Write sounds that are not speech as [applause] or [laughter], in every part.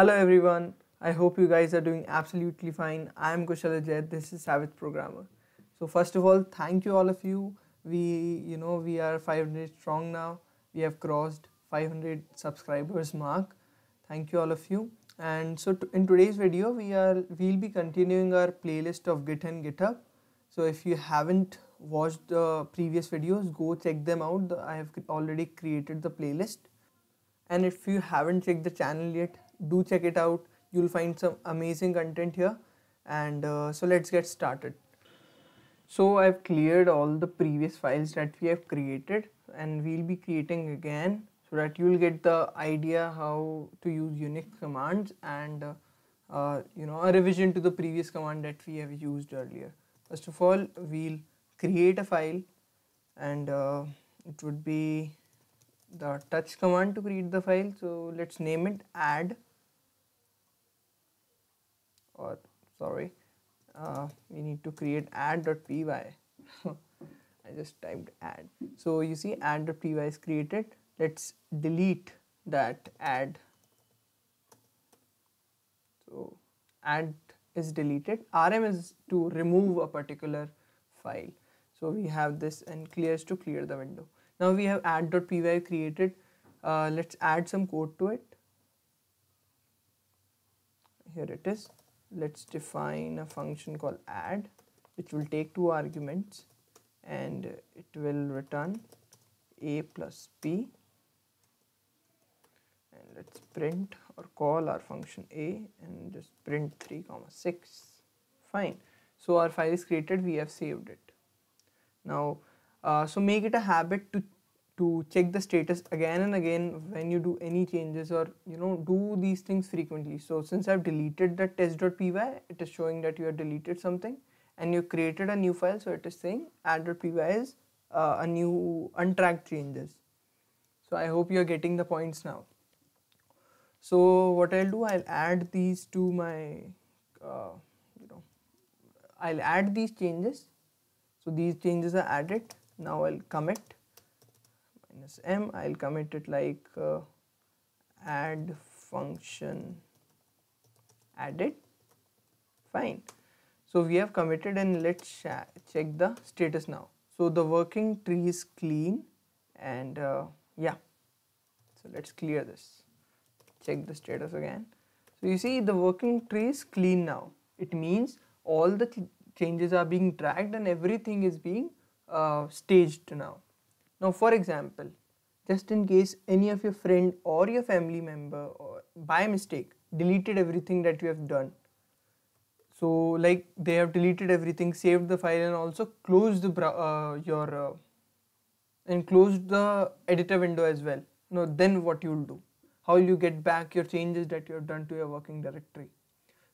Hello everyone, I hope you guys are doing absolutely fine. I am Kushal Ajay, this is Savage Programmer. So first of all, thank you all of you. We, you know, we are 500 strong now. We have crossed 500 subscribers mark. Thank you all of you. And so in today's video, we are, we'll be continuing our playlist of Git and GitHub. So if you haven't watched the previous videos, go check them out. I have already created the playlist. And if you haven't checked the channel yet, do check it out you'll find some amazing content here and uh, so let's get started so I've cleared all the previous files that we have created and we'll be creating again so that you'll get the idea how to use Unix commands and uh, uh, you know a revision to the previous command that we have used earlier. First of all we'll create a file and uh, it would be the touch command to create the file so let's name it add or sorry uh, we need to create add.py [laughs] I just typed add so you see add.py is created let's delete that add so add is deleted rm is to remove a particular file so we have this and clears to clear the window now we have add.py created uh, let's add some code to it here it is let's define a function called add which will take two arguments and it will return a plus b and let's print or call our function a and just print 3 comma 6 fine so our file is created we have saved it now uh, so make it a habit to to check the status again and again when you do any changes or you know do these things frequently so since I've deleted that test.py it is showing that you have deleted something and you created a new file so it is saying add.py is uh, a new untracked changes so I hope you're getting the points now so what I'll do I'll add these to my uh, you know I'll add these changes so these changes are added now I'll commit minus m I'll commit it like uh, add function added fine so we have committed and let's check the status now so the working tree is clean and uh, yeah so let's clear this check the status again so you see the working tree is clean now it means all the changes are being tracked and everything is being uh, staged now now for example, just in case any of your friend or your family member by mistake deleted everything that you have done. So like they have deleted everything, saved the file and also closed the uh, your uh, and closed the editor window as well. Now then what you'll do? How will you get back your changes that you have done to your working directory?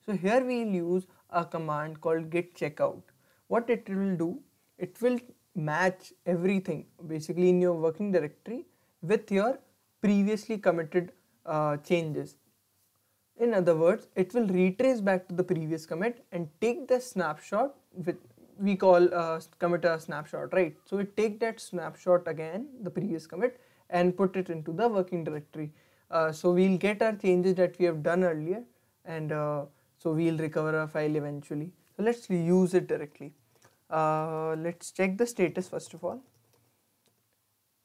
So here we'll use a command called git checkout. What it will do, it will match everything basically in your working directory with your previously committed uh, changes. In other words, it will retrace back to the previous commit and take the snapshot with we call uh, commit a snapshot, right? So it take that snapshot again, the previous commit and put it into the working directory. Uh, so we'll get our changes that we have done earlier and uh, so we'll recover our file eventually. So let's use it directly. Uh, let's check the status first of all.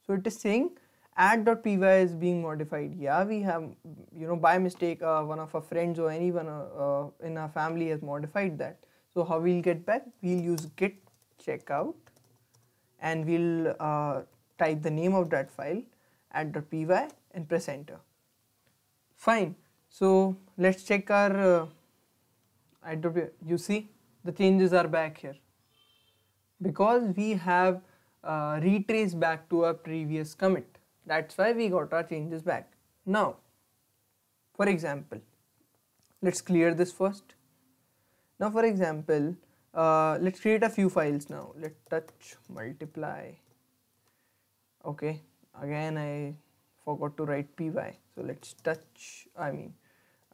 So it is saying add.py is being modified. Yeah, we have, you know, by mistake, uh, one of our friends or anyone uh, uh in our family has modified that. So how we'll get back? We'll use git checkout and we'll uh, type the name of that file add.py and press enter. Fine. So let's check our uh, You see the changes are back here because we have uh, retraced back to our previous commit. That's why we got our changes back. Now, for example, let's clear this first. Now, for example, uh, let's create a few files now. Let touch multiply. Okay, again I forgot to write py. So let's touch, I mean,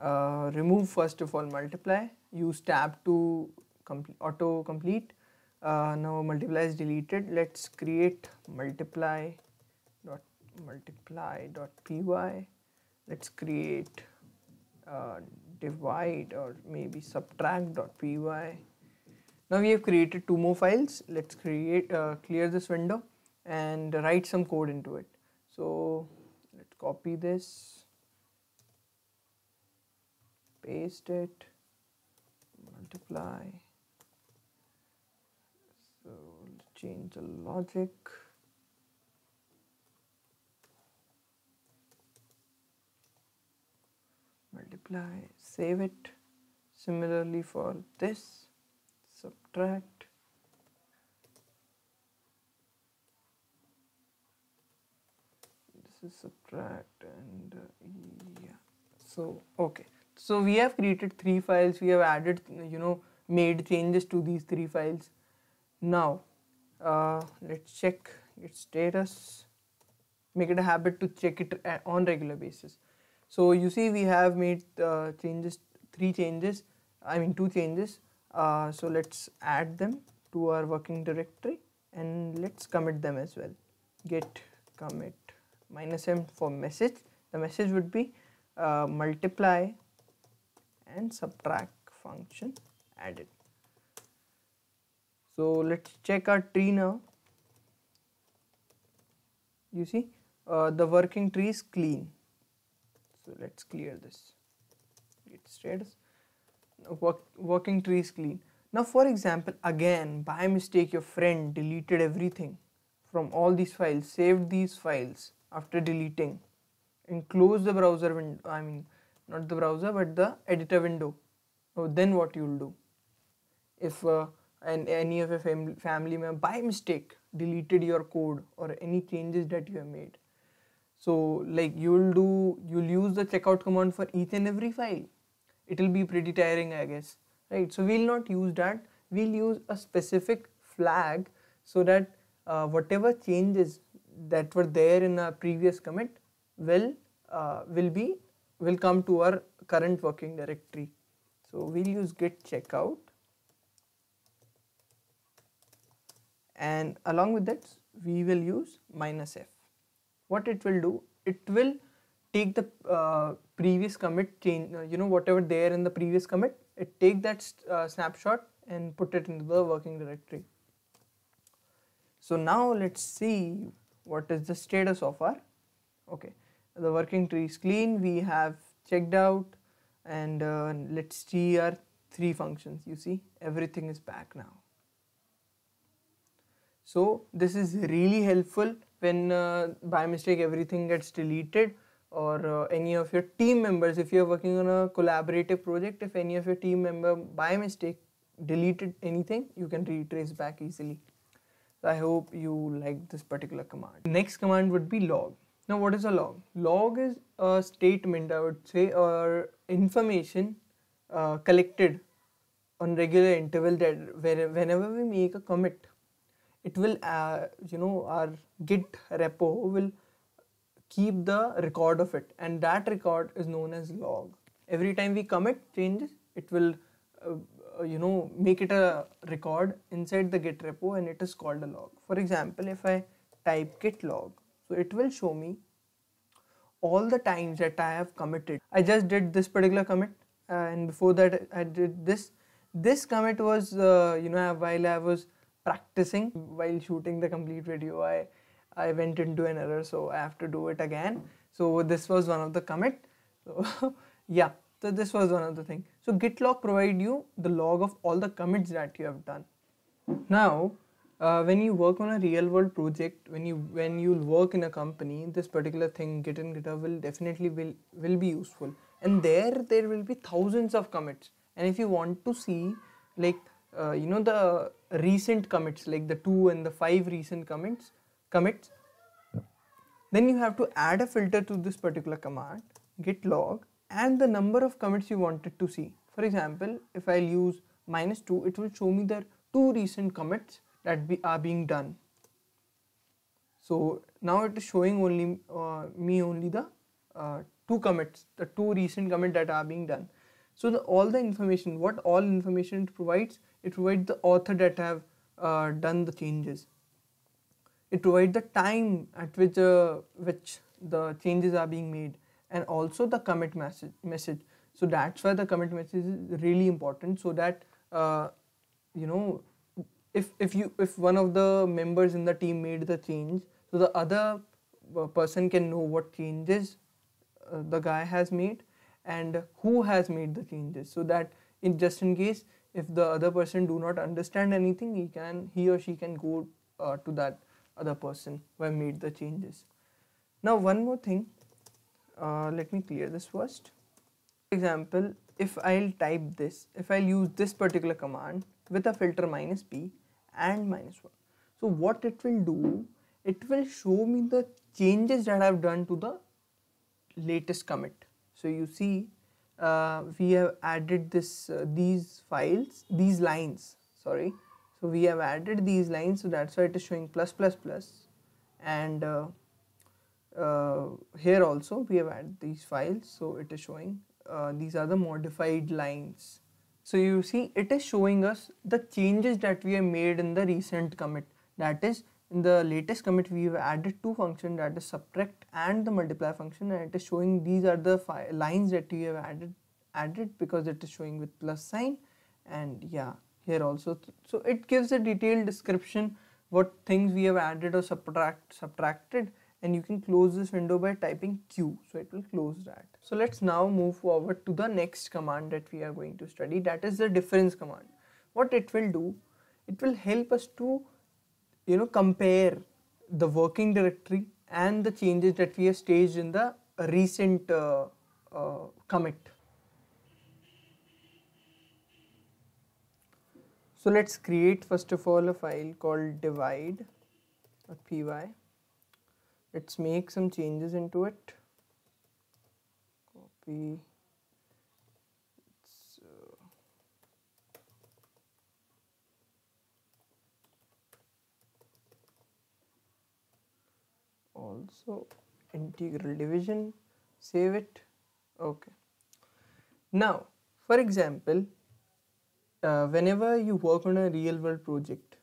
uh, remove first of all multiply, use tab to complete, auto complete uh, now multiply is deleted let's create multiply dot multiply dot py let's create uh, divide or maybe subtract dot py now we have created two more files let's create uh, clear this window and write some code into it so let's copy this paste it multiply change the logic. Multiply, save it. Similarly for this, subtract. This is subtract and uh, yeah. So, okay. So we have created three files. We have added, you know, made changes to these three files. Now, uh, let's check its status make it a habit to check it uh, on regular basis so you see we have made uh, changes three changes I mean two changes uh, so let's add them to our working directory and let's commit them as well Git commit minus m for message the message would be uh, multiply and subtract function added so, let us check our tree now. You see uh, the working tree is clean. So, let us clear this. Get status. Work, working tree is clean. Now, for example, again by mistake your friend deleted everything from all these files, saved these files after deleting and close the browser window, I mean not the browser but the editor window. So, oh, then what you will do? If uh, and any of your fam- family may by mistake deleted your code or any changes that you have made so like you'll do you'll use the checkout command for each and every file it'll be pretty tiring i guess right so we'll not use that we'll use a specific flag so that uh, whatever changes that were there in a previous commit will uh, will be will come to our current working directory so we'll use git checkout and along with that we will use minus f. What it will do? It will take the uh, previous commit change, uh, you know whatever there in the previous commit, it take that uh, snapshot and put it into the working directory. So now let's see what is the status of our, okay, the working tree is clean, we have checked out and uh, let's see our three functions, you see everything is back now. So this is really helpful when uh, by mistake everything gets deleted or uh, any of your team members if you're working on a collaborative project if any of your team member by mistake deleted anything you can retrace back easily. So I hope you like this particular command. Next command would be log. Now what is a log? Log is a statement I would say or information uh, collected on regular interval that whenever we make a commit it will uh, you know our git repo will keep the record of it and that record is known as log every time we commit changes it will uh, you know make it a record inside the git repo and it is called a log for example if i type git log so it will show me all the times that i have committed i just did this particular commit uh, and before that i did this this commit was uh, you know while i was practicing while shooting the complete video I I went into an error so I have to do it again so this was one of the commit so [laughs] yeah so this was one of the thing so git log provide you the log of all the commits that you have done now uh, when you work on a real world project when you when you work in a company this particular thing git and github will definitely will will be useful and there there will be thousands of commits and if you want to see like uh, you know the recent commits like the 2 and the 5 recent commits commits then you have to add a filter to this particular command git log and the number of commits you wanted to see for example if i'll use minus 2 it will show me the two recent commits that be, are being done so now it is showing only uh, me only the uh, two commits the two recent commits that are being done so the, all the information, what all information it provides, it provides the author that have uh, done the changes. It provides the time at which uh, which the changes are being made and also the commit message. message. So that's why the commit message is really important so that uh, you know if if you if one of the members in the team made the change, so the other uh, person can know what changes uh, the guy has made and who has made the changes so that in just in case if the other person do not understand anything he can he or she can go uh, to that other person who have made the changes now one more thing uh, let me clear this first for example if i'll type this if i'll use this particular command with a filter minus p and minus 1 so what it will do it will show me the changes that i've done to the latest commit so you see uh, we have added this uh, these files these lines sorry so we have added these lines so that's why it is showing plus plus plus and uh, uh here also we have added these files so it is showing uh, these are the modified lines so you see it is showing us the changes that we have made in the recent commit that is in the latest commit we have added two functions. that is subtract and the multiplier function and it is showing these are the lines that you have added added because it is showing with plus sign and yeah here also so it gives a detailed description what things we have added or subtract subtracted and you can close this window by typing q so it will close that so let's now move forward to the next command that we are going to study that is the difference command what it will do it will help us to you know compare the working directory and the changes that we have staged in the recent uh, uh, commit. So let's create first of all a file called divide.py. Let's make some changes into it. Copy. also integral division save it okay now for example uh, whenever you work on a real world project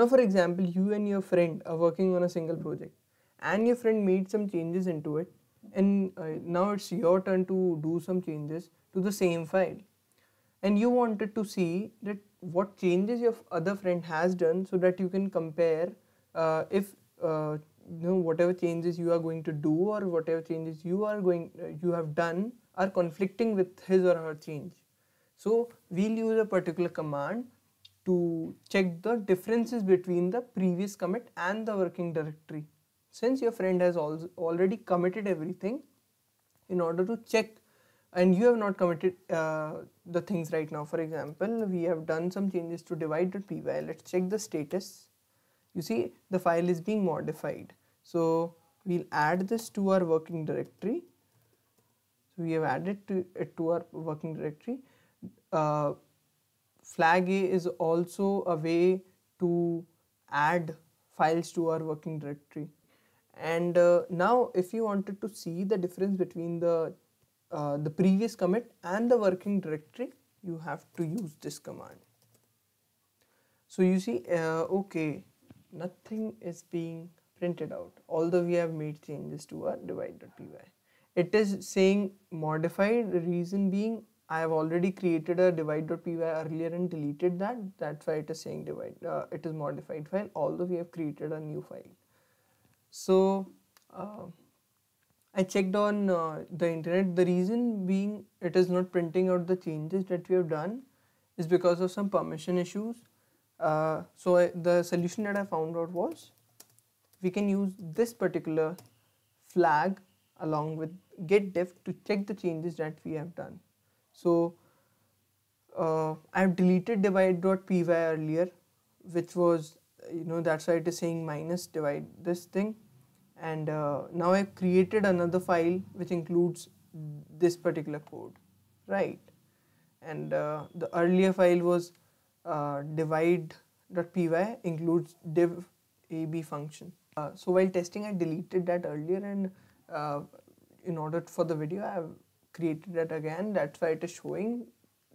now for example you and your friend are working on a single project and your friend made some changes into it and uh, now it's your turn to do some changes to the same file and you wanted to see that what changes your other friend has done so that you can compare uh, if uh, you know whatever changes you are going to do or whatever changes you are going uh, you have done are conflicting with his or her change so we'll use a particular command to check the differences between the previous commit and the working directory since your friend has al already committed everything in order to check and you have not committed uh, the things right now. For example, we have done some changes to divide.py. Let's check the status. You see the file is being modified. So we'll add this to our working directory. So we have added to it to our working directory. Uh, flag A is also a way to add files to our working directory. And uh, now if you wanted to see the difference between the uh, the previous commit and the working directory you have to use this command so you see uh, okay nothing is being printed out although we have made changes to our divide.py it is saying modified the reason being I have already created a divide.py earlier and deleted that that's why it is saying divide uh, it is modified file although we have created a new file so uh, I checked on uh, the internet. The reason being it is not printing out the changes that we have done is because of some permission issues. Uh, so I, the solution that I found out was we can use this particular flag along with get diff to check the changes that we have done. So uh, I have deleted divide.py earlier which was you know that's why it is saying minus divide this thing and uh, now I created another file which includes this particular code right and uh, the earlier file was uh, divide.py includes div ab function uh, so while testing I deleted that earlier and uh, in order for the video I have created that again that's why it is showing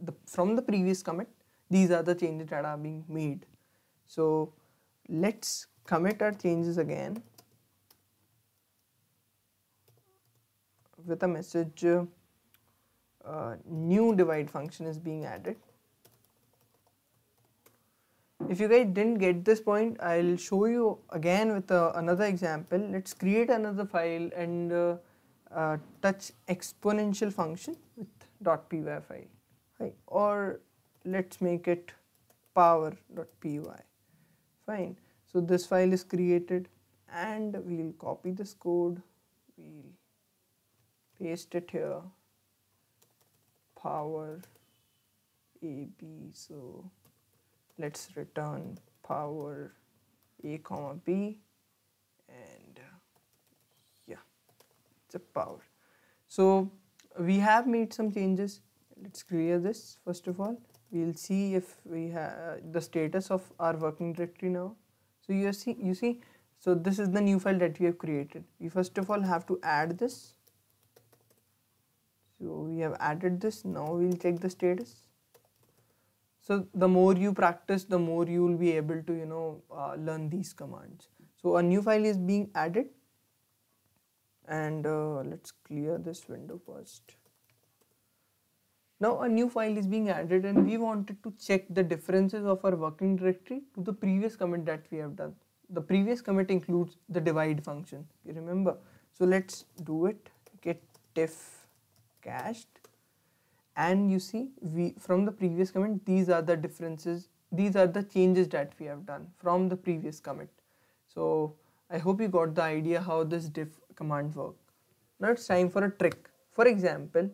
the, from the previous commit these are the changes that are being made so let's commit our changes again with a message uh, new divide function is being added. If you guys didn't get this point, I'll show you again with uh, another example. Let's create another file and uh, uh touch exponential function with .py file. Right. Or let's make it power.py. Fine. So this file is created and we'll copy this code. We'll paste it here power a b so let's return power a comma b and uh, yeah it's a power so we have made some changes let's clear this first of all we'll see if we have the status of our working directory now so you see you see so this is the new file that we have created we first of all have to add this so we have added this now we'll check the status so the more you practice the more you will be able to you know uh, learn these commands so a new file is being added and uh, let's clear this window first now a new file is being added and we wanted to check the differences of our working directory to the previous commit that we have done. The previous commit includes the divide function, you remember. So let's do it, get diff cached and you see we from the previous commit these are the differences these are the changes that we have done from the previous commit so I hope you got the idea how this diff command work now it's time for a trick for example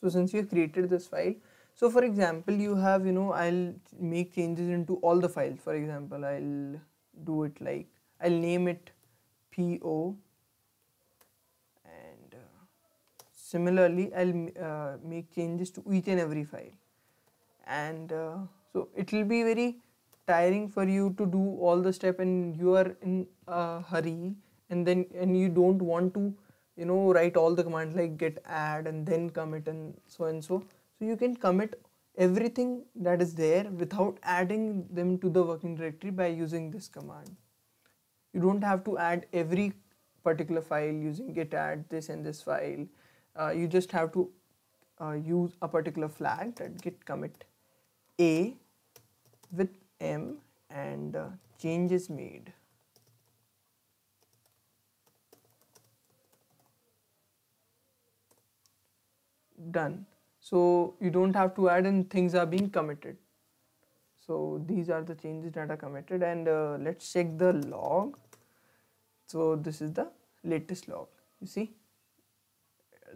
so since you created this file so for example you have you know I'll make changes into all the files for example I'll do it like I'll name it PO similarly I'll uh, make changes to each and every file and uh, so it will be very tiring for you to do all the step and you are in a hurry and then and you don't want to you know write all the commands like get add and then commit and so and so so you can commit everything that is there without adding them to the working directory by using this command you don't have to add every particular file using get add this and this file uh, you just have to uh, use a particular flag that git commit a with m and uh, made done so you don't have to add and things are being committed so these are the changes that are committed and uh, let's check the log so this is the latest log you see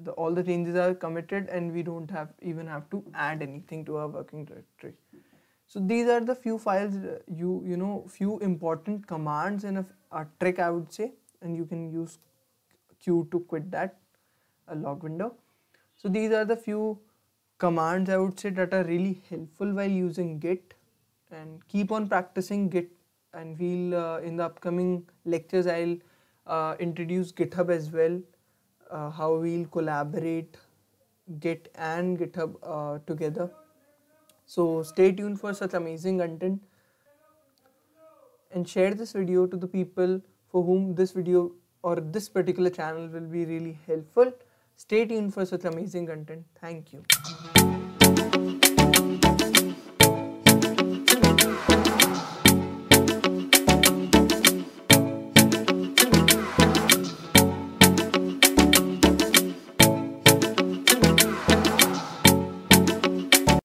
the, all the changes are committed and we don't have even have to add anything to our working directory. So these are the few files uh, you you know few important commands and a, a trick I would say and you can use Q to quit that a log window. So these are the few commands I would say that are really helpful while using Git and keep on practicing Git and we'll uh, in the upcoming lectures I'll uh, introduce GitHub as well uh, how we'll collaborate Git and GitHub uh, together. So stay tuned for such amazing content and share this video to the people for whom this video or this particular channel will be really helpful. Stay tuned for such amazing content. Thank you.